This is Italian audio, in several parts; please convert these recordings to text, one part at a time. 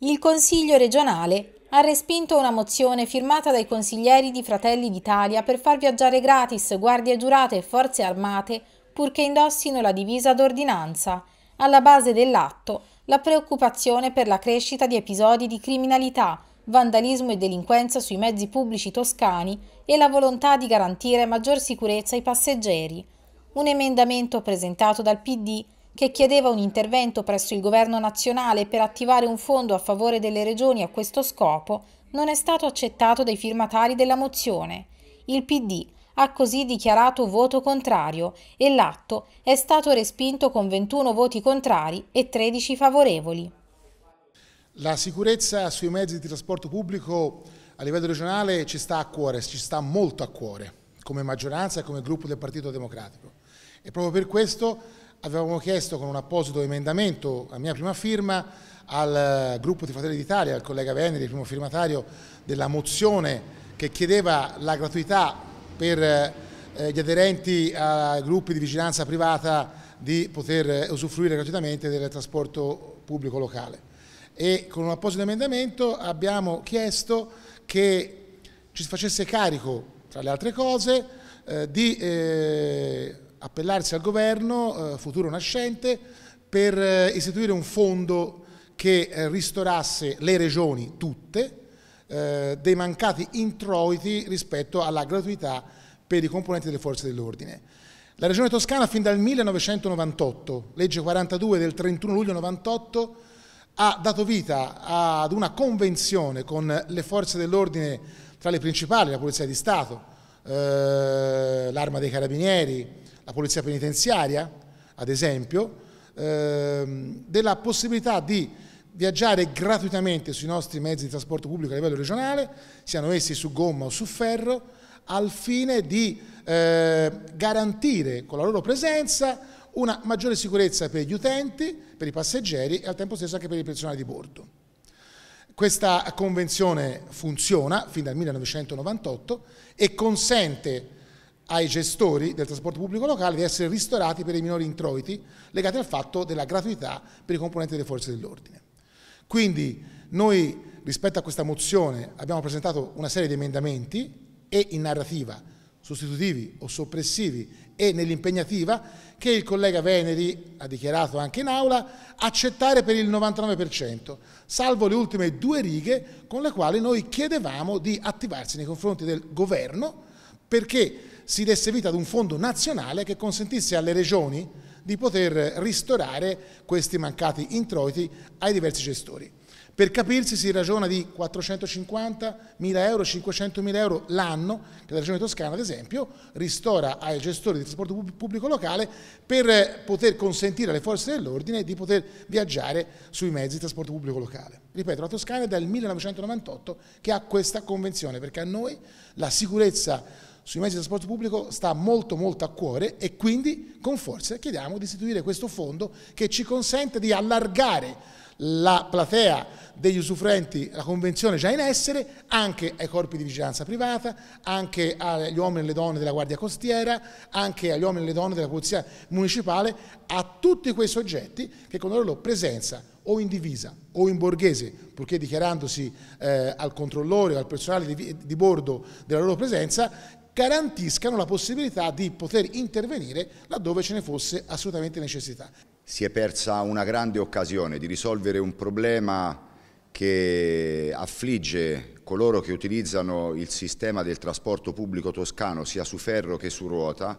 Il Consiglio regionale ha respinto una mozione firmata dai consiglieri di Fratelli d'Italia per far viaggiare gratis guardie giurate e forze armate purché indossino la divisa d'ordinanza. Alla base dell'atto la preoccupazione per la crescita di episodi di criminalità vandalismo e delinquenza sui mezzi pubblici toscani e la volontà di garantire maggior sicurezza ai passeggeri. Un emendamento presentato dal PD che chiedeva un intervento presso il governo nazionale per attivare un fondo a favore delle regioni a questo scopo non è stato accettato dai firmatari della mozione. Il PD ha così dichiarato voto contrario e l'atto è stato respinto con 21 voti contrari e 13 favorevoli. La sicurezza sui mezzi di trasporto pubblico a livello regionale ci sta a cuore, ci sta molto a cuore, come maggioranza e come gruppo del Partito Democratico. E proprio per questo avevamo chiesto con un apposito emendamento a mia prima firma al gruppo di Fratelli d'Italia, al collega Veneri, primo firmatario della mozione che chiedeva la gratuità per eh, gli aderenti a gruppi di vigilanza privata di poter eh, usufruire gratuitamente del trasporto pubblico locale e con un apposito emendamento abbiamo chiesto che ci si facesse carico, tra le altre cose, eh, di eh, appellarsi al governo eh, futuro nascente per eh, istituire un fondo che eh, ristorasse le regioni tutte eh, dei mancati introiti rispetto alla gratuità per i componenti delle forze dell'ordine. La Regione Toscana fin dal 1998, legge 42 del 31 luglio 1998, ha dato vita ad una convenzione con le forze dell'ordine tra le principali, la Polizia di Stato, eh, l'Arma dei Carabinieri, la Polizia Penitenziaria, ad esempio, eh, della possibilità di viaggiare gratuitamente sui nostri mezzi di trasporto pubblico a livello regionale, siano essi su gomma o su ferro, al fine di eh, garantire con la loro presenza una maggiore sicurezza per gli utenti, per i passeggeri e al tempo stesso anche per il personale di bordo. Questa convenzione funziona fin dal 1998 e consente ai gestori del trasporto pubblico locale di essere ristorati per i minori introiti legati al fatto della gratuità per i componenti delle forze dell'ordine. Quindi noi rispetto a questa mozione abbiamo presentato una serie di emendamenti e in narrativa sostitutivi o soppressivi e nell'impegnativa che il collega Veneri ha dichiarato anche in aula accettare per il 99%, salvo le ultime due righe con le quali noi chiedevamo di attivarsi nei confronti del governo perché si desse vita ad un fondo nazionale che consentisse alle regioni di poter ristorare questi mancati introiti ai diversi gestori. Per capirsi si ragiona di 450.000 euro, 500.000 euro l'anno, che la Regione Toscana ad esempio ristora ai gestori di trasporto pubblico locale per poter consentire alle forze dell'ordine di poter viaggiare sui mezzi di trasporto pubblico locale. Ripeto, la Toscana è dal 1998 che ha questa convenzione, perché a noi la sicurezza sui mezzi di trasporto pubblico sta molto molto a cuore e quindi con forza chiediamo di istituire questo fondo che ci consente di allargare la platea degli usufruenti, la convenzione già in essere, anche ai corpi di vigilanza privata, anche agli uomini e alle donne della Guardia Costiera, anche agli uomini e alle donne della Polizia Municipale, a tutti quei soggetti che con la loro presenza o in divisa o in borghese, purché dichiarandosi eh, al controllore o al personale di, di bordo della loro presenza, garantiscano la possibilità di poter intervenire laddove ce ne fosse assolutamente necessità si è persa una grande occasione di risolvere un problema che affligge coloro che utilizzano il sistema del trasporto pubblico toscano sia su ferro che su ruota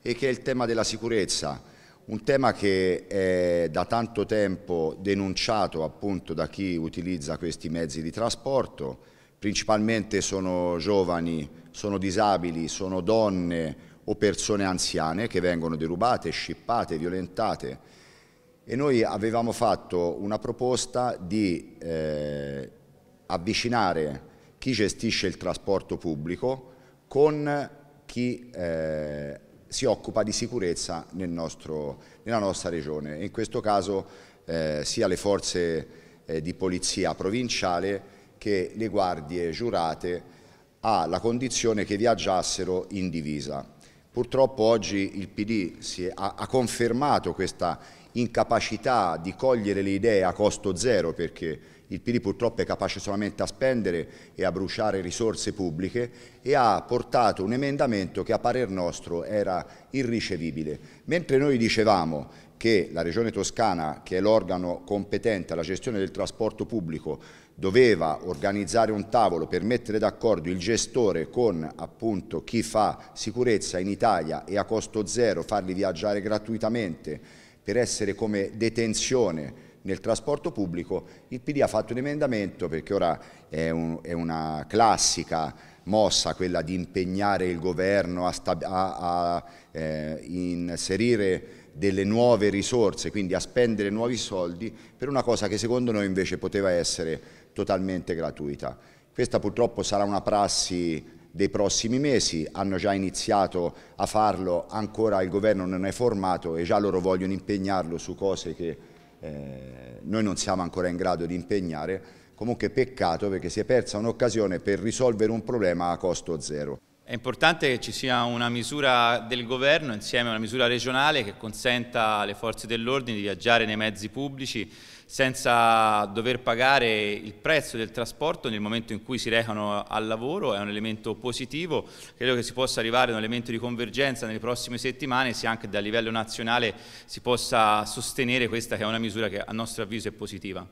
e che è il tema della sicurezza, un tema che è da tanto tempo denunciato appunto da chi utilizza questi mezzi di trasporto, principalmente sono giovani, sono disabili, sono donne o persone anziane che vengono derubate, scippate, violentate. E noi avevamo fatto una proposta di eh, avvicinare chi gestisce il trasporto pubblico con chi eh, si occupa di sicurezza nel nostro, nella nostra regione. In questo caso eh, sia le forze eh, di polizia provinciale che le guardie giurate alla condizione che viaggiassero in divisa. Purtroppo oggi il PD è, ha confermato questa incapacità di cogliere le idee a costo zero perché il PD purtroppo è capace solamente a spendere e a bruciare risorse pubbliche e ha portato un emendamento che a parer nostro era irricevibile. Mentre noi dicevamo che la Regione Toscana, che è l'organo competente alla gestione del trasporto pubblico, doveva organizzare un tavolo per mettere d'accordo il gestore con appunto, chi fa sicurezza in Italia e a costo zero farli viaggiare gratuitamente per essere come detenzione nel trasporto pubblico, il PD ha fatto un emendamento perché ora è, un, è una classica mossa quella di impegnare il governo a, a, a eh, inserire delle nuove risorse, quindi a spendere nuovi soldi per una cosa che secondo noi invece poteva essere totalmente gratuita. Questa purtroppo sarà una prassi dei prossimi mesi, hanno già iniziato a farlo, ancora il governo non è formato e già loro vogliono impegnarlo su cose che eh, noi non siamo ancora in grado di impegnare, comunque peccato perché si è persa un'occasione per risolvere un problema a costo zero. È importante che ci sia una misura del governo insieme a una misura regionale che consenta alle forze dell'ordine di viaggiare nei mezzi pubblici senza dover pagare il prezzo del trasporto nel momento in cui si recano al lavoro, è un elemento positivo, credo che si possa arrivare a un elemento di convergenza nelle prossime settimane, se anche a livello nazionale si possa sostenere questa che è una misura che a nostro avviso è positiva.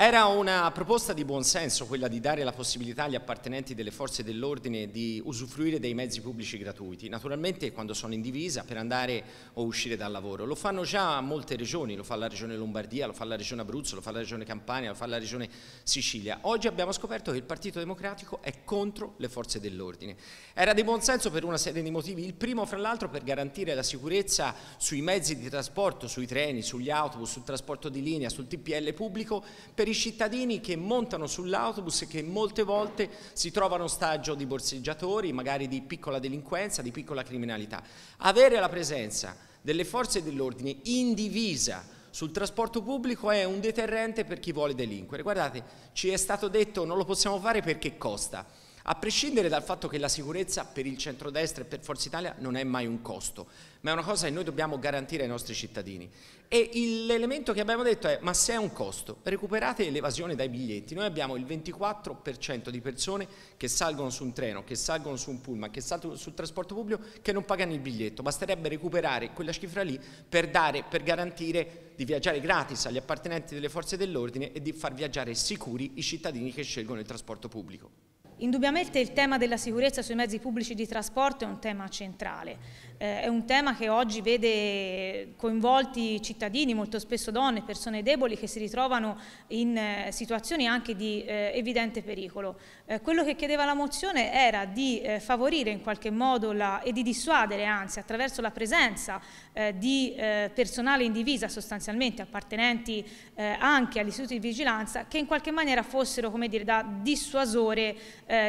Era una proposta di buonsenso quella di dare la possibilità agli appartenenti delle forze dell'ordine di usufruire dei mezzi pubblici gratuiti, naturalmente quando sono in divisa per andare o uscire dal lavoro. Lo fanno già molte regioni, lo fa la regione Lombardia, lo fa la regione Abruzzo, lo fa la regione Campania, lo fa la regione Sicilia. Oggi abbiamo scoperto che il Partito Democratico è contro le forze dell'ordine. Era di buonsenso per una serie di motivi, il primo fra l'altro per garantire la sicurezza sui mezzi di trasporto, sui treni, sugli autobus, sul trasporto di linea, sul TPL pubblico, per per i cittadini che montano sull'autobus e che molte volte si trovano ostaggio di borseggiatori, magari di piccola delinquenza, di piccola criminalità. Avere la presenza delle forze dell'ordine indivisa sul trasporto pubblico è un deterrente per chi vuole delinquere. Guardate, ci è stato detto non lo possiamo fare perché costa a prescindere dal fatto che la sicurezza per il centrodestra e per Forza Italia non è mai un costo, ma è una cosa che noi dobbiamo garantire ai nostri cittadini. E l'elemento che abbiamo detto è, ma se è un costo, recuperate l'evasione dai biglietti. Noi abbiamo il 24% di persone che salgono su un treno, che salgono su un pullman, che salgono sul trasporto pubblico, che non pagano il biglietto. Basterebbe recuperare quella cifra lì per, dare, per garantire di viaggiare gratis agli appartenenti delle forze dell'ordine e di far viaggiare sicuri i cittadini che scelgono il trasporto pubblico. Indubbiamente il tema della sicurezza sui mezzi pubblici di trasporto è un tema centrale. Eh, è un tema che oggi vede coinvolti cittadini, molto spesso donne, persone deboli che si ritrovano in eh, situazioni anche di eh, evidente pericolo. Eh, quello che chiedeva la mozione era di eh, favorire in qualche modo la, e di dissuadere anzi attraverso la presenza eh, di personale in divisa sostanzialmente appartenenti anche agli istituti di vigilanza che in qualche maniera fossero come dire, da dissuasore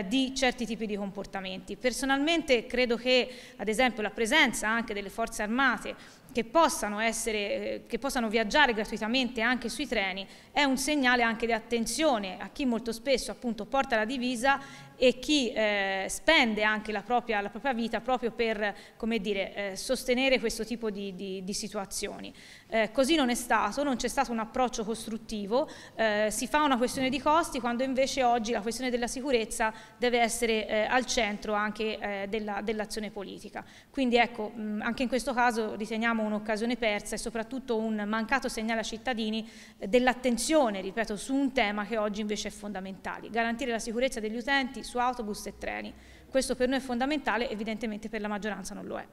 di certi tipi di comportamenti. Personalmente credo che ad esempio la presenza permanenza anche delle forze armate che possano, essere, eh, che possano viaggiare gratuitamente anche sui treni è un segnale anche di attenzione a chi molto spesso appunto porta la divisa e chi eh, spende anche la propria, la propria, vita proprio per come dire, eh, sostenere questo tipo di, di, di situazioni. Eh, così non è stato, non c'è stato un approccio costruttivo, eh, si fa una questione di costi quando invece oggi la questione della sicurezza deve essere eh, al centro anche dell'azione politica. Quindi ecco, mh, anche in questo caso riteniamo abbiamo un'occasione persa e soprattutto un mancato segnale ai cittadini eh, dell'attenzione, ripeto, su un tema che oggi invece è fondamentale, garantire la sicurezza degli utenti su autobus e treni. Questo per noi è fondamentale, evidentemente per la maggioranza non lo è.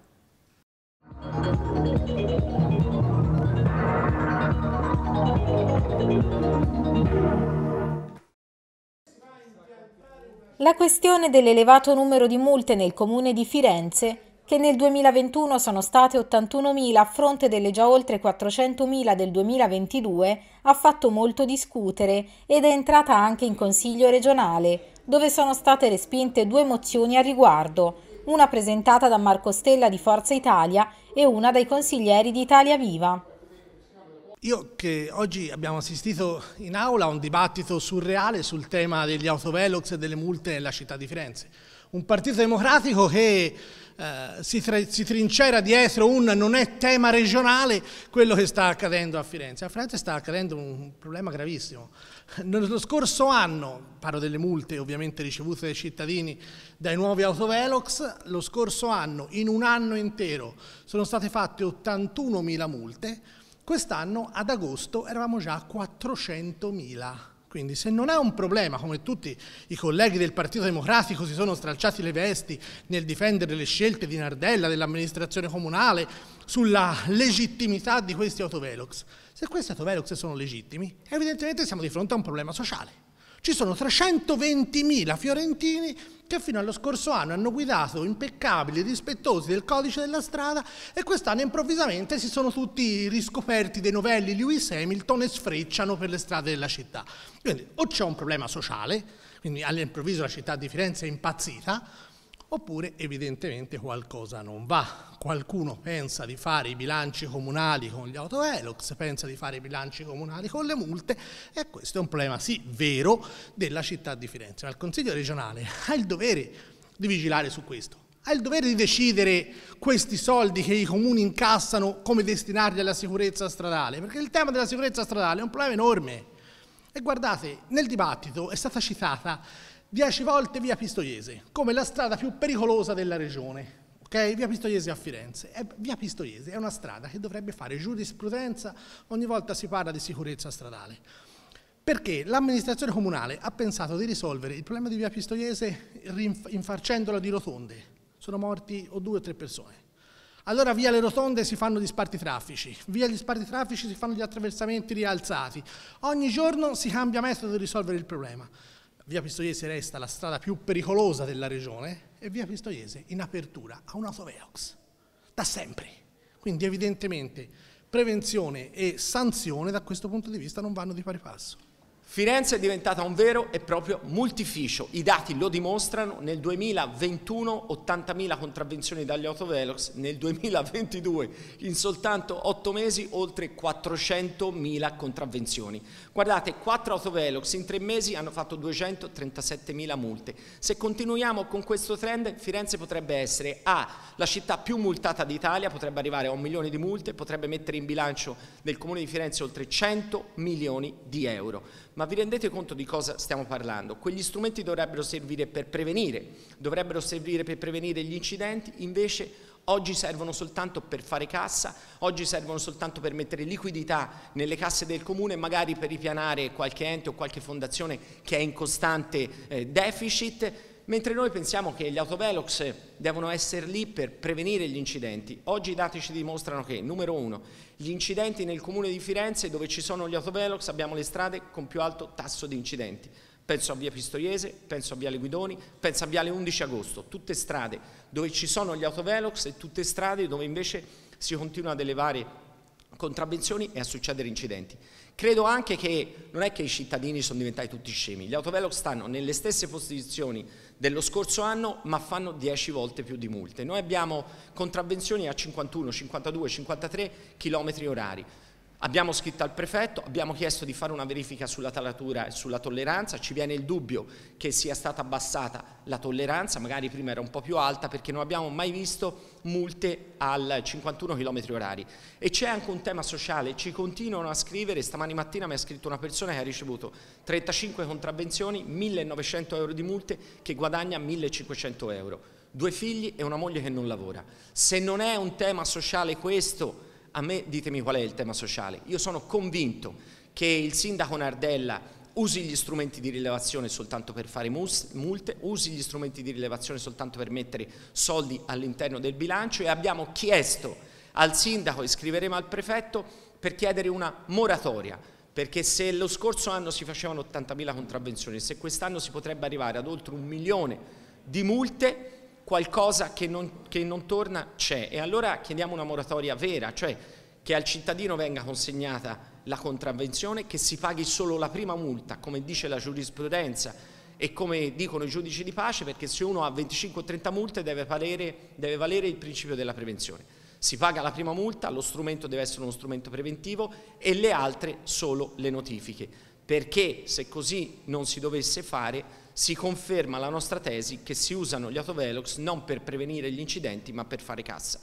La questione dell'elevato numero di multe nel comune di Firenze che nel 2021 sono state 81.000 a fronte delle già oltre 400.000 del 2022, ha fatto molto discutere ed è entrata anche in Consiglio regionale, dove sono state respinte due mozioni a riguardo, una presentata da Marco Stella di Forza Italia e una dai consiglieri di Italia Viva. Io che oggi abbiamo assistito in aula a un dibattito surreale sul tema degli autovelox e delle multe nella città di Firenze un partito democratico che eh, si, si, trincera dietro un non è tema regionale quello che sta accadendo a Firenze. A Firenze sta accadendo un problema gravissimo. Nello scorso anno, parlo delle multe ovviamente ricevute dai cittadini dai nuovi autovelox, lo scorso anno, in un anno intero, sono state fatte 81.000 multe, quest'anno ad agosto eravamo già a 400.000 quindi se non è un problema, come tutti i colleghi del Partito Democratico si sono stralciati le vesti nel difendere le scelte di Nardella, dell'amministrazione comunale, sulla legittimità di questi autovelox, se questi autovelox sono legittimi, evidentemente siamo di fronte a un problema sociale. Ci sono 320.000 fiorentini che fino allo scorso anno hanno guidato impeccabili, rispettosi del codice della strada e quest'anno improvvisamente si sono tutti riscoperti dei novelli Lewis Hamilton e sfrecciano per le strade della città. Quindi o c'è un problema sociale, quindi all'improvviso la città di Firenze è impazzita, Oppure evidentemente qualcosa non va. Qualcuno pensa di fare i bilanci comunali con gli autovelox, pensa di fare i bilanci comunali con le multe e questo è un problema sì vero della città di Firenze. Ma il Consiglio regionale ha il dovere di vigilare su questo, ha il dovere di decidere questi soldi che i comuni incassano come destinarli alla sicurezza stradale, perché il tema della sicurezza stradale è un problema enorme. E guardate, nel dibattito è stata citata 10 volte via Pistoiese, come la strada più pericolosa della regione. Okay? Via Pistoiese a Firenze. È, via Pistoiese è una strada che dovrebbe fare giurisprudenza ogni volta si parla di sicurezza stradale. Perché l'amministrazione comunale ha pensato di risolvere il problema di via Pistoiese infarcendola di rotonde. Sono morti o due o tre persone. Allora via le rotonde si fanno gli sparti traffici, via gli sparti traffici si fanno gli attraversamenti rialzati. Ogni giorno si cambia metodo di risolvere il problema. Via Pistoiese resta la strada più pericolosa della regione e Via Pistoiese in apertura a un autoveox, da sempre. Quindi evidentemente prevenzione e sanzione da questo punto di vista non vanno di pari passo. Firenze è diventata un vero e proprio multificio, i dati lo dimostrano, nel 2021 80.000 contravvenzioni dagli autovelox, nel 2022 in soltanto 8 mesi oltre 400.000 contravvenzioni. Guardate, 4 autovelox in 3 mesi hanno fatto 237.000 multe. Se continuiamo con questo trend Firenze potrebbe essere A, la città più multata d'Italia, potrebbe arrivare a un milione di multe, potrebbe mettere in bilancio del Comune di Firenze oltre 100 milioni di euro. Ma vi rendete conto di cosa stiamo parlando? Quegli strumenti dovrebbero servire per prevenire, dovrebbero servire per prevenire gli incidenti, invece oggi servono soltanto per fare cassa, oggi servono soltanto per mettere liquidità nelle casse del comune, magari per ripianare qualche ente o qualche fondazione che è in costante eh, deficit Mentre noi pensiamo che gli autovelox devono essere lì per prevenire gli incidenti, oggi i dati ci dimostrano che, numero uno, gli incidenti nel comune di Firenze dove ci sono gli autovelox abbiamo le strade con più alto tasso di incidenti. Penso a Via Pistoiese, penso a Viale Guidoni, penso a Viale 11 Agosto, tutte strade dove ci sono gli autovelox e tutte strade dove invece si continua ad elevare contravvenzioni e a succedere incidenti. Credo anche che non è che i cittadini sono diventati tutti scemi, gli autovelox stanno nelle stesse posizioni dello scorso anno, ma fanno 10 volte più di multe. Noi abbiamo contravvenzioni a 51, 52, 53 km orari. Abbiamo scritto al prefetto, abbiamo chiesto di fare una verifica sulla talatura e sulla tolleranza, ci viene il dubbio che sia stata abbassata la tolleranza, magari prima era un po' più alta perché non abbiamo mai visto multe al 51 km orari. E c'è anche un tema sociale, ci continuano a scrivere, stamani mattina mi ha scritto una persona che ha ricevuto 35 contravvenzioni, 1900 euro di multe che guadagna 1500 euro, due figli e una moglie che non lavora. Se non è un tema sociale questo a me ditemi qual è il tema sociale. Io sono convinto che il sindaco Nardella usi gli strumenti di rilevazione soltanto per fare multe, usi gli strumenti di rilevazione soltanto per mettere soldi all'interno del bilancio e abbiamo chiesto al sindaco e scriveremo al prefetto per chiedere una moratoria perché se lo scorso anno si facevano 80.000 contravvenzioni, se quest'anno si potrebbe arrivare ad oltre un milione di multe, qualcosa che non, che non torna c'è e allora chiediamo una moratoria vera, cioè che al cittadino venga consegnata la contravvenzione, che si paghi solo la prima multa, come dice la giurisprudenza e come dicono i giudici di pace, perché se uno ha 25 o 30 multe deve valere, deve valere il principio della prevenzione. Si paga la prima multa, lo strumento deve essere uno strumento preventivo e le altre solo le notifiche, perché se così non si dovesse fare si conferma la nostra tesi che si usano gli autovelox non per prevenire gli incidenti ma per fare cassa.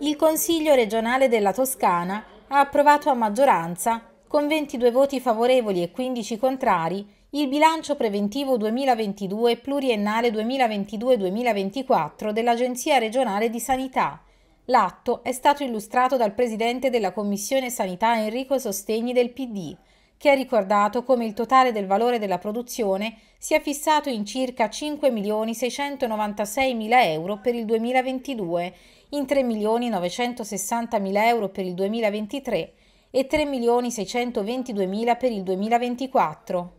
Il Consiglio regionale della Toscana ha approvato a maggioranza, con 22 voti favorevoli e 15 contrari, il bilancio preventivo 2022 pluriennale 2022-2024 dell'Agenzia regionale di sanità. L'atto è stato illustrato dal Presidente della Commissione Sanità Enrico Sostegni del PD, che ha ricordato come il totale del valore della produzione sia fissato in circa 5.696.000 euro per il 2022, in 3.960.000 euro per il 2023 e 3.622.000 per il 2024.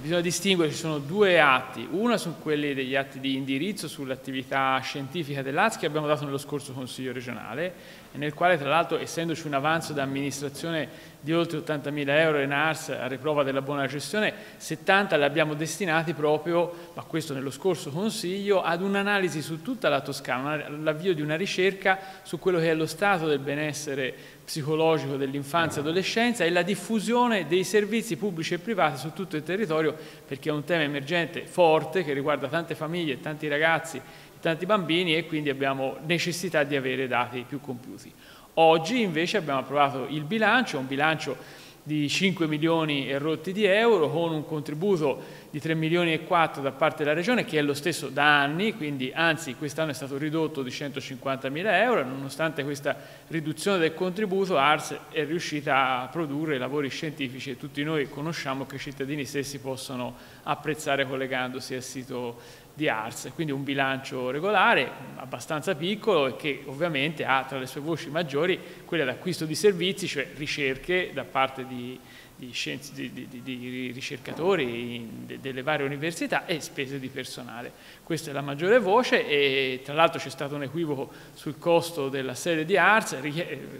Bisogna distinguere, ci sono due atti, uno sono quelli degli atti di indirizzo sull'attività scientifica dell'ASCHI che abbiamo dato nello scorso Consiglio regionale nel quale tra l'altro essendoci un avanzo da amministrazione di oltre 80.000 euro in ARS a riprova della buona gestione, 70 li abbiamo destinati proprio, ma questo nello scorso Consiglio, ad un'analisi su tutta la Toscana, l'avvio di una ricerca su quello che è lo stato del benessere psicologico dell'infanzia e adolescenza e la diffusione dei servizi pubblici e privati su tutto il territorio, perché è un tema emergente forte che riguarda tante famiglie e tanti ragazzi tanti bambini e quindi abbiamo necessità di avere dati più compiuti. Oggi invece abbiamo approvato il bilancio, un bilancio di 5 milioni e rotti di euro con un contributo di 3 milioni e 4 da parte della Regione che è lo stesso da anni, quindi anzi quest'anno è stato ridotto di 150 mila euro, nonostante questa riduzione del contributo ARS è riuscita a produrre lavori scientifici e tutti noi conosciamo che i cittadini stessi possono apprezzare collegandosi al sito di ARS, quindi un bilancio regolare abbastanza piccolo e che ovviamente ha tra le sue voci maggiori quella d'acquisto di servizi, cioè ricerche da parte di, di, scienze, di, di ricercatori in, de, delle varie università e spese di personale. Questa è la maggiore voce e tra l'altro c'è stato un equivoco sul costo della sede di ARS,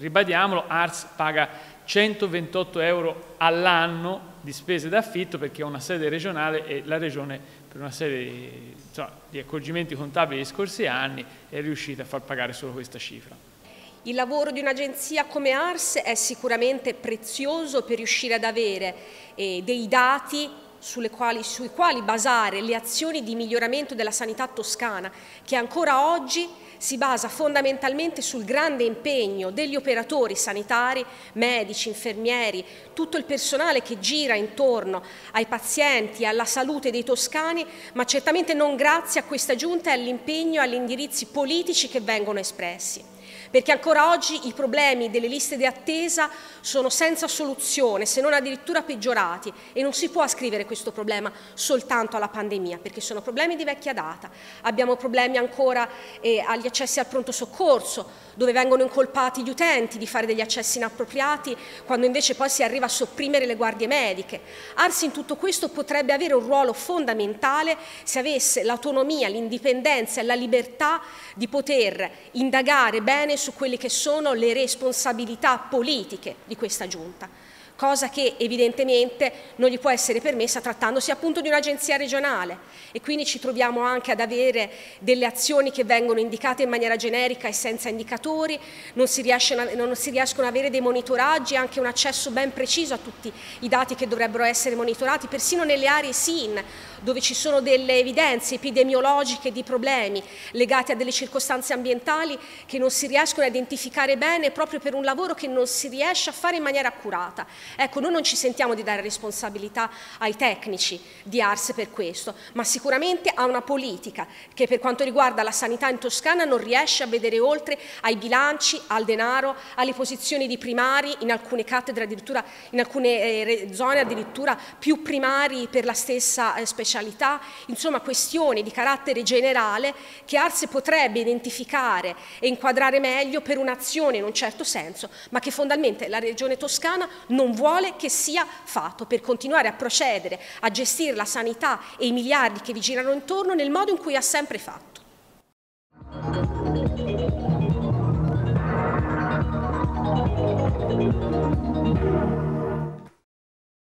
ribadiamolo, ARS paga 128 euro all'anno di spese d'affitto perché ho una sede regionale e la regione per una serie di, insomma, di accorgimenti contabili degli scorsi anni è riuscita a far pagare solo questa cifra. Il lavoro di un'agenzia come ARS è sicuramente prezioso per riuscire ad avere eh, dei dati quali, sui quali basare le azioni di miglioramento della sanità toscana che ancora oggi si basa fondamentalmente sul grande impegno degli operatori sanitari, medici, infermieri, tutto il personale che gira intorno ai pazienti, e alla salute dei toscani, ma certamente non grazie a questa giunta e all'impegno e agli indirizzi politici che vengono espressi perché ancora oggi i problemi delle liste di attesa sono senza soluzione, se non addirittura peggiorati e non si può ascrivere questo problema soltanto alla pandemia, perché sono problemi di vecchia data. Abbiamo problemi ancora eh, agli accessi al pronto soccorso, dove vengono incolpati gli utenti di fare degli accessi inappropriati, quando invece poi si arriva a sopprimere le guardie mediche. Arsi in tutto questo potrebbe avere un ruolo fondamentale se avesse l'autonomia, l'indipendenza e la libertà di poter indagare bene bene su quelle che sono le responsabilità politiche di questa giunta, cosa che evidentemente non gli può essere permessa trattandosi appunto di un'agenzia regionale e quindi ci troviamo anche ad avere delle azioni che vengono indicate in maniera generica e senza indicatori, non si, riescono, non si riescono ad avere dei monitoraggi, e anche un accesso ben preciso a tutti i dati che dovrebbero essere monitorati, persino nelle aree SIN dove ci sono delle evidenze epidemiologiche di problemi legati a delle circostanze ambientali che non si riescono a identificare bene proprio per un lavoro che non si riesce a fare in maniera accurata. Ecco, noi non ci sentiamo di dare responsabilità ai tecnici di Arse per questo, ma sicuramente a una politica che per quanto riguarda la sanità in Toscana non riesce a vedere oltre ai bilanci, al denaro, alle posizioni di primari, in alcune cattedre addirittura, in alcune eh, zone addirittura più primari per la stessa specialità eh, specialità, insomma questioni di carattere generale che Arse potrebbe identificare e inquadrare meglio per un'azione in un certo senso, ma che fondamentalmente la Regione Toscana non vuole che sia fatto per continuare a procedere, a gestire la sanità e i miliardi che vi girano intorno nel modo in cui ha sempre fatto. Thank you.